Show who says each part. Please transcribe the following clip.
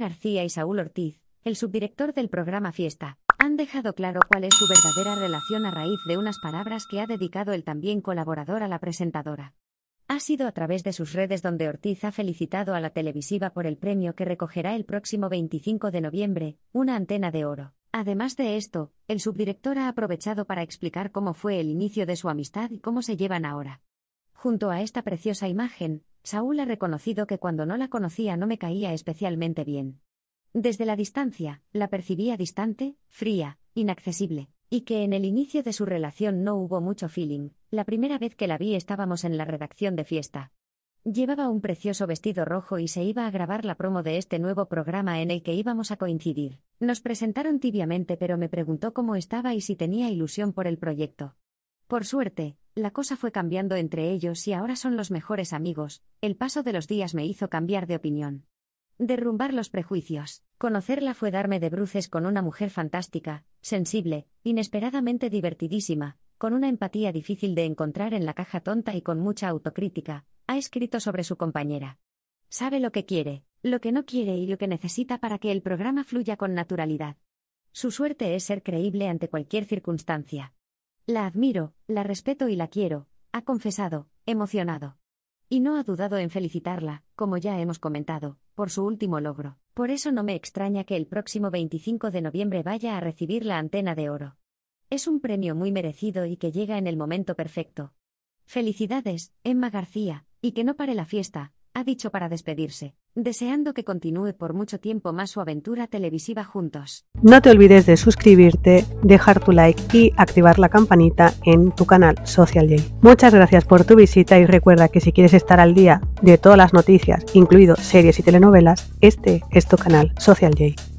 Speaker 1: García y Saúl Ortiz, el subdirector del programa Fiesta, han dejado claro cuál es su verdadera relación a raíz de unas palabras que ha dedicado el también colaborador a la presentadora. Ha sido a través de sus redes donde Ortiz ha felicitado a la televisiva por el premio que recogerá el próximo 25 de noviembre, una antena de oro. Además de esto, el subdirector ha aprovechado para explicar cómo fue el inicio de su amistad y cómo se llevan ahora. Junto a esta preciosa imagen, Saúl ha reconocido que cuando no la conocía no me caía especialmente bien. Desde la distancia, la percibía distante, fría, inaccesible, y que en el inicio de su relación no hubo mucho feeling. La primera vez que la vi estábamos en la redacción de fiesta. Llevaba un precioso vestido rojo y se iba a grabar la promo de este nuevo programa en el que íbamos a coincidir. Nos presentaron tibiamente pero me preguntó cómo estaba y si tenía ilusión por el proyecto. Por suerte, la cosa fue cambiando entre ellos y ahora son los mejores amigos. El paso de los días me hizo cambiar de opinión. Derrumbar los prejuicios. Conocerla fue darme de bruces con una mujer fantástica, sensible, inesperadamente divertidísima, con una empatía difícil de encontrar en la caja tonta y con mucha autocrítica. Ha escrito sobre su compañera. Sabe lo que quiere, lo que no quiere y lo que necesita para que el programa fluya con naturalidad. Su suerte es ser creíble ante cualquier circunstancia. La admiro, la respeto y la quiero, ha confesado, emocionado. Y no ha dudado en felicitarla, como ya hemos comentado, por su último logro. Por eso no me extraña que el próximo 25 de noviembre vaya a recibir la antena de oro. Es un premio muy merecido y que llega en el momento perfecto. Felicidades, Emma García, y que no pare la fiesta, ha dicho para despedirse deseando que continúe por mucho tiempo más su aventura televisiva juntos.
Speaker 2: No te olvides de suscribirte, dejar tu like y activar la campanita en tu canal Social J. Muchas gracias por tu visita y recuerda que si quieres estar al día de todas las noticias, incluido series y telenovelas, este es tu canal Social J.